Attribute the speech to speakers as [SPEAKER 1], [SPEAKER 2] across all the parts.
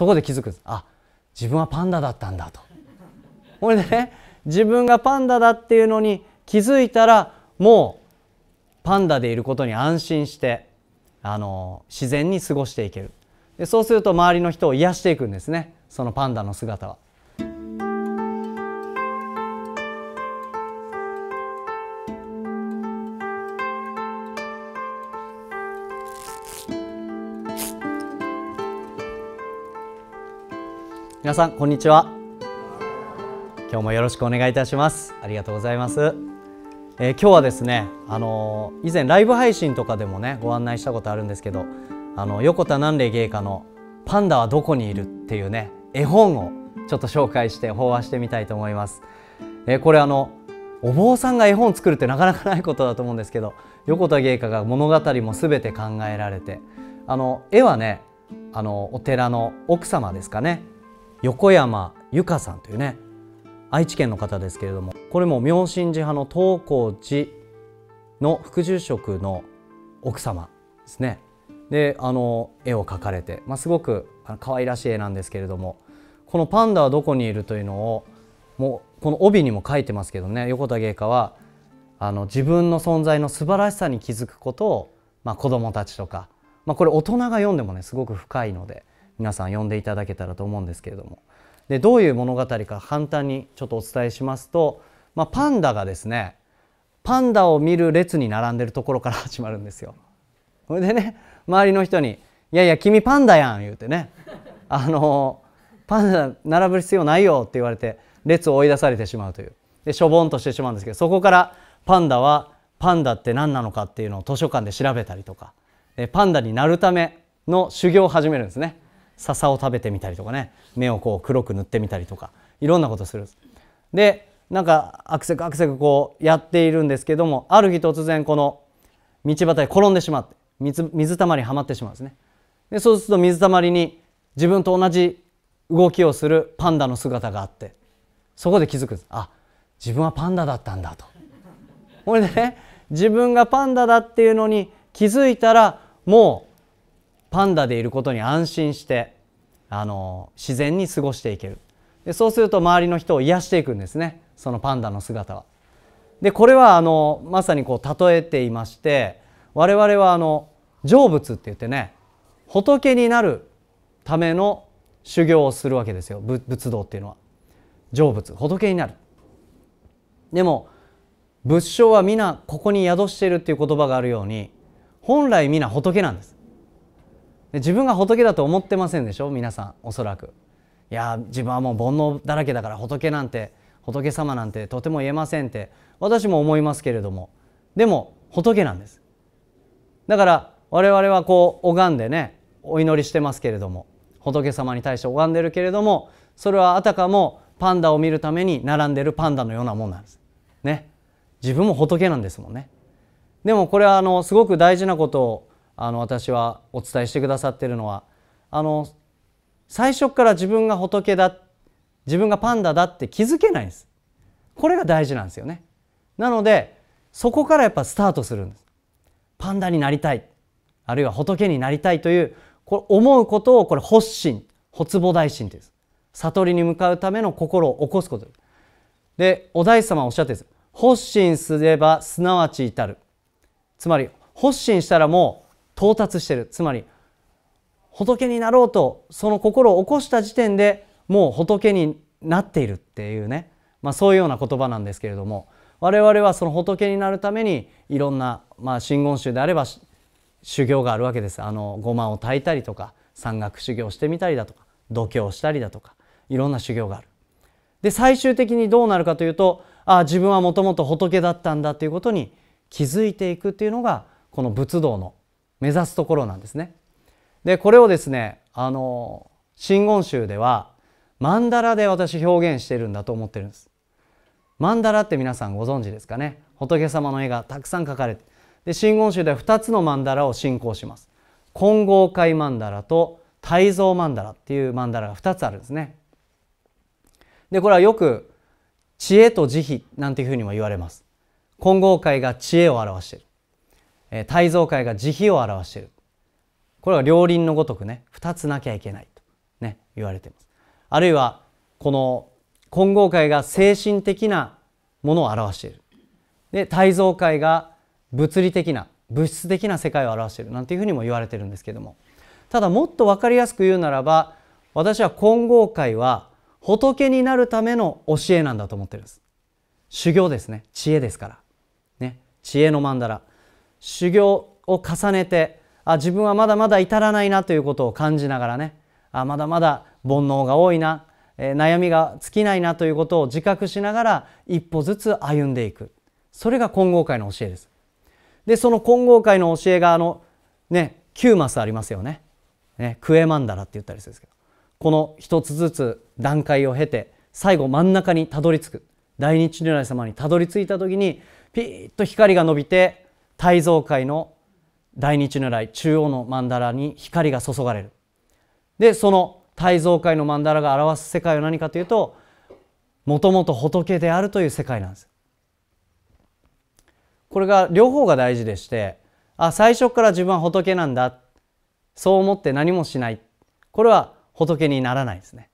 [SPEAKER 1] そこで気づくんであ自分はパンダだったんだとこれでね自分がパンダだっていうのに気づいたらもうパンダでいることに安心してあの自然に過ごしていけるでそうすると周りの人を癒していくんですねそのパンダの姿は。皆さんこんにちは今日もよろしくお願いいたしますありがとうございます、えー、今日はですねあのー、以前ライブ配信とかでもねご案内したことあるんですけどあの横田南霊芸家のパンダはどこにいるっていうね絵本をちょっと紹介して飽和してみたいと思います、えー、これあのお坊さんが絵本作るってなかなかないことだと思うんですけど横田芸家が物語も全て考えられてあの絵はねあのお寺の奥様ですかね横山由香さんというね愛知県の方ですけれどもこれも明神寺派の東光寺の副住職の奥様ですねであの絵を描かれて、まあ、すごく可愛らしい絵なんですけれどもこの「パンダはどこにいる」というのをもうこの帯にも書いてますけどね横田芸家はあの自分の存在の素晴らしさに気づくことを、まあ、子どもたちとか、まあ、これ大人が読んでもねすごく深いので皆さん読んでいただけたらと思うんですけれどもでどういう物語か簡単にちょっとお伝えしますと、まあ、パンダがですねパンダを見る列に並んでるところから始まるんですよ。それでね周りの人に「いやいや君パンダやん」言うてね「あのパンダ並ぶ必要ないよ」って言われて列を追い出されてしまうというでしょぼんとしてしまうんですけどそこからパンダはパンダって何なのかっていうのを図書館で調べたりとかパンダになるための修行を始めるんですね。笹を食べてみたりとかね目をこう黒く塗ってみたりとかいろんなことするでなんかアクセクアクセクこうやっているんですけどもある日突然この道端で転んでしまって水水たまりにはまってしまうんですねでそうすると水たまりに自分と同じ動きをするパンダの姿があってそこで気づくあ自分はパンダだったんだとこれでね自分がパンダだっていうのに気づいたらもうパンダでいることに安心してあの自然に過ごしていけるでそうすると周りの人を癒していくんですねそのパンダの姿は。でこれはあのまさにこう例えていまして我々はあの成仏って言ってね仏になるための修行をするわけですよ仏道っていうのは成仏仏になるでも仏性は皆ここに宿しているっていう言葉があるように本来皆仏なんですで自分が仏だと思ってませんでしょ皆さんおそらくいや自分はもう煩悩だらけだから仏なんて仏様なんてとても言えませんって私も思いますけれどもでも仏なんですだから我々はこう拝んでねお祈りしてますけれども仏様に対して拝んでるけれどもそれはあたかもパンダを見るために並んでるパンダのようなもんなんです。ね、自分も仏なんですもんね。でもこれはあのすごく大事なことをあの私はお伝えしてくださってるのはあの最初から自分が仏だ自分がパンダだって気づけないんですこれが大事なんですよねなのでそこからやっぱスタートするんですパンダになりたいあるいは仏になりたいというこれ思うことをこれ発心発母大心です悟りに向かうための心を起こすことでお大師様おっしゃってるんです発心すればすなわち至るつまり発心したらも到達してるつまり仏になろうとその心を起こした時点でもう仏になっているっていうね、まあ、そういうような言葉なんですけれども我々はその仏になるためにいろんな、まあ、真言宗であれば修行があるわけですあのごまを炊いたりとか山岳修行してみたりだとか度胸したりだとかいろんな修行がある。で最終的にどうなるかというとあ自分はもともと仏だったんだということに気づいていくっていうのがこの仏道の目指すところなんですね。でこれをですねあの真言宗では曼荼羅」で私表現してるんだと思ってるんです。曼荼羅って皆さんご存知ですかね仏様の絵がたくさん描かれてで真言宗では2つの曼荼羅を信仰します。金剛界曼荼羅と泰蔵曼荼羅っていう曼荼羅が2つあるんですね。でこれはよく知恵と慈悲なんていうふうにも言われます。金剛界が知恵を表している。えー、大蔵会が慈悲を表しているこれは両輪のごとくね2つなきゃいけないと、ね、言われていますあるいはこの金剛会が精神的なものを表しているで大蔵会が物理的な物質的な世界を表しているなんていうふうにも言われてるんですけどもただもっと分かりやすく言うならば私は金剛会は仏になるための教えなんだと思ってるんです修行ですね知恵ですからね知恵の曼荼羅修行を重ねてあ自分はまだまだ至らないなということを感じながらねあまだまだ煩悩が多いな、えー、悩みが尽きないなということを自覚しながら一歩ずつ歩んでいくそれが金剛会の教えです。でその金剛会の教えがあのね9マスありますよね。ねクエマンダラって言ったりするんですけどこの一つずつ段階を経て最後真ん中にたどり着く大日如来様にたどり着いた時にピーッと光が伸びて大蔵界の大日如来中央の曼荼羅に光が注がれるでその大蔵界の曼荼羅が表す世界は何かというともともと仏であるという世界なんですこれが両方が大事でしてあ最初から自分は仏なんだそう思って何もしないこれは仏にならないですね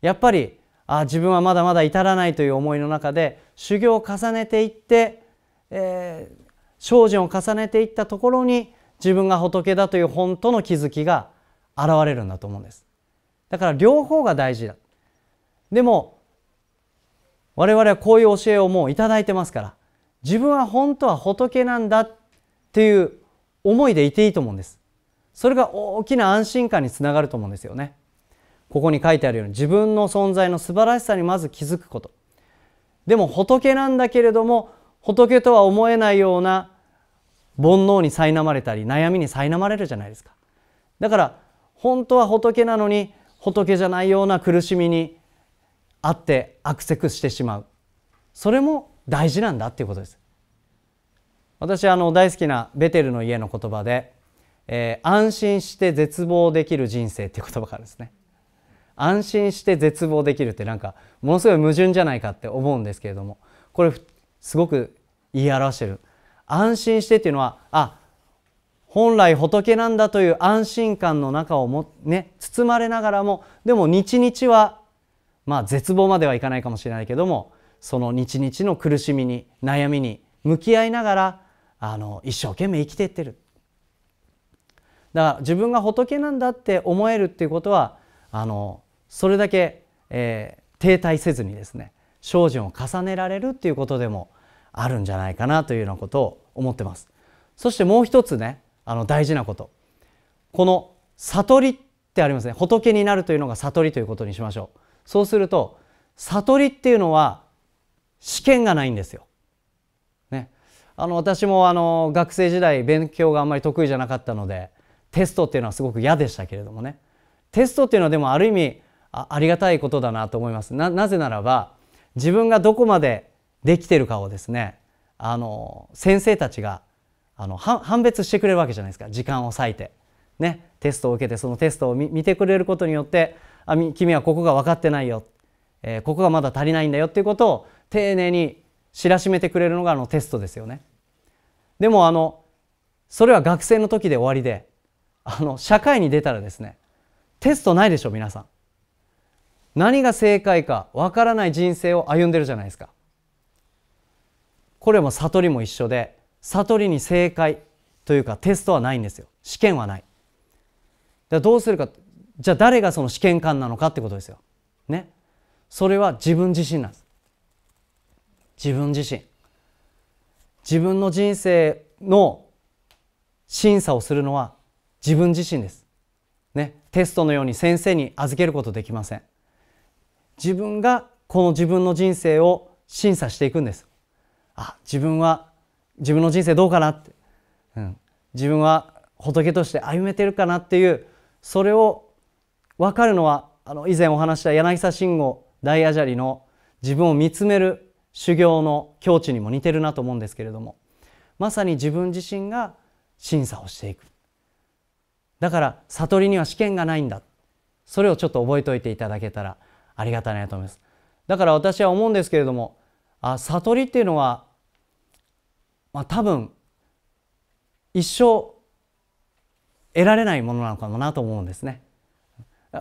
[SPEAKER 1] やっぱりあ自分はまだまだ至らないという思いの中で修行を重ねていって、えー、精進を重ねていったところに自分が仏だという本当の気づきが現れるんだと思うんですだから両方が大事だでも我々はこういう教えをもう頂いてますから自分は本当は仏なんだっていう思いでいていいと思うんですそれが大きな安心感につながると思うんですよねここに書いてあるように自分の存在の素晴らしさにまず気づくことでも仏なんだけれども仏とは思えないような煩悩に苛まれたり悩みに苛まれるじゃないですかだから本当は仏なのに仏じゃないような苦しみにあって悪せくしてしまうそれも大事なんだっていうことです私あの大好きなベテルの家の言葉で、えー、安心して絶望できる人生っていう言葉からですね安心して絶望できるってなんかものすごい矛盾じゃないかって思うんですけれどもこれすごく言い表してる安心してっていうのはあ本来仏なんだという安心感の中をも、ね、包まれながらもでも日々は、まあ、絶望まではいかないかもしれないけどもその日々の苦しみに悩みに向き合いながらあの一生懸命生きていってるだから自分が仏なんだって思えるっていうことはあのそれだけ、えー、停滞せずにですね精進を重ねられるっていうことでもあるんじゃないかなというようなことを思ってます。そしてもう一つねあの大事なことこの悟りってありますね仏になるというのが悟りということにしましょう。そうすると悟りっていうのは試験がないんですよ。ね、あの私もあの学生時代勉強があんまり得意じゃなかったのでテストっていうのはすごく嫌でしたけれどもねテストっていうのはでもある意味あありがたいことだなと思います。ななぜならば自分がどこまでできているかをですねあの先生たちがあの判別してくれるわけじゃないですか時間を割いて、ね、テストを受けてそのテストを見てくれることによってあ君はここが分かってないよ、えー、ここがまだ足りないんだよっていうことを丁寧に知らしめてくれるのがあのテストですよね。でもあのそれは学生の時で終わりであの社会に出たらですねテストないでしょ皆さん。何が正解かわからない人生を歩んでるじゃないですかこれも悟りも一緒で悟りに正解というかテストはないんですよ試験はないじゃどうするかじゃあ誰がその試験官なのかってことですよねそれは自分自身なんです自分自身自分の人生の審査をするのは自分自身ですねテストのように先生に預けることできません自分がこの自分の人生を審査していくんですあ自分は自分の人生どうかなって、うん、自分は仏として歩めてるかなっていうそれを分かるのはあの以前お話した柳沢慎吾大アジャリの自分を見つめる修行の境地にも似てるなと思うんですけれどもまさに自分自身が審査をしていくだから悟りには試験がないんだそれをちょっと覚えておいていただけたらありがたいなと思います。だから私は思うんですけれどもあ悟りっていうのは、まあ、多分一生得られないものなのかもなと思うんですね。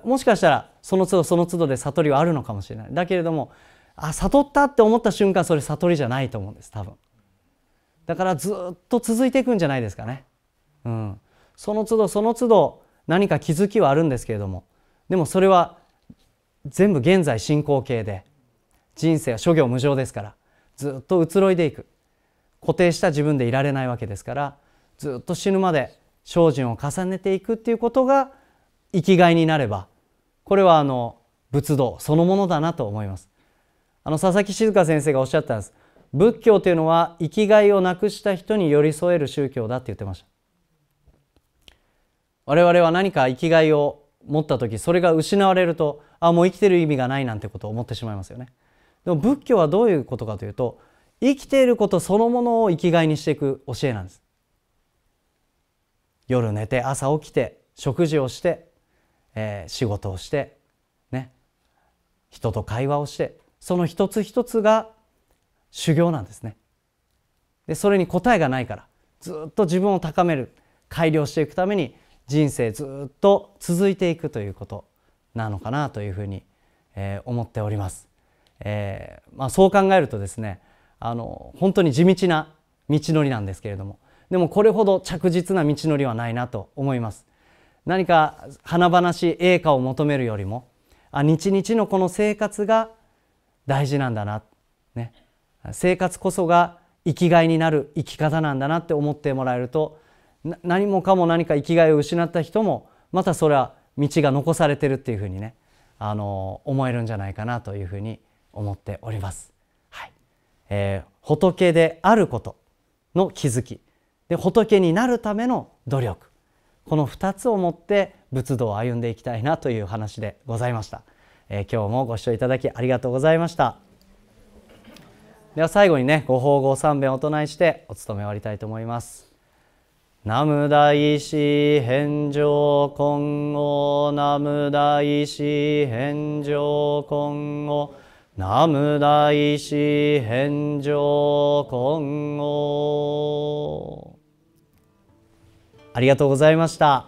[SPEAKER 1] もしかしたらその都度その都度で悟りはあるのかもしれない。だけれどもあ悟ったって思った瞬間それ悟りじゃないと思うんです多分。だからずっと続いていくんじゃないですかね。うん、その都度その都度何か気づきはあるんですけれどもでもそれは全部現在進行形で人生は諸行無常ですからずっと移ろいでいく固定した自分でいられないわけですからずっと死ぬまで精進を重ねていくっていうことが生きがいになればこれはあの仏道そのものだなと思いますあの佐々木静香先生がおっしゃったんです仏教というのは生きがいをなくした人に寄り添える宗教だって言ってました我々は何か生きがいを持った時それが失われるとあもう生きてる意味がないなんてことを思ってしまいますよね。でも仏教はどういうことかというと生きていることそのものを生きがいにしていく教えなんです。夜寝て朝起きて食事をして、えー、仕事をしてね人と会話をしてその一つ一つが修行なんですね。でそれに答えがないからずっと自分を高める改良していくために人生ずっと続いていくということなのかなというふうに、えー、思っております。えーまあ、そう考えるとですねあの本当に地道な道のりなんですけれどもでもこれほど着実な道のりはないなと思います。何か華々しい栄華を求めるよりもあ日々のこの生活が大事なんだな、ね、生活こそが生きがいになる生き方なんだなって思ってもらえるとな何もかも何か生きがいを失った人もまたそれは道が残されてるっていうふうにねあの思えるんじゃないかなというふうに思っております。はいえー、仏であることの気づきで仏になるための努力この2つを持って仏道を歩んでいきたいなという話でございました、えー、今日もご視聴いただきありがとうございましたでは最後にねご法合三弁お唱えしてお勤め終わりたいと思います南無大師シ返上今後ナムダイ返上今後ナムダイ返上今後ありがとうございました。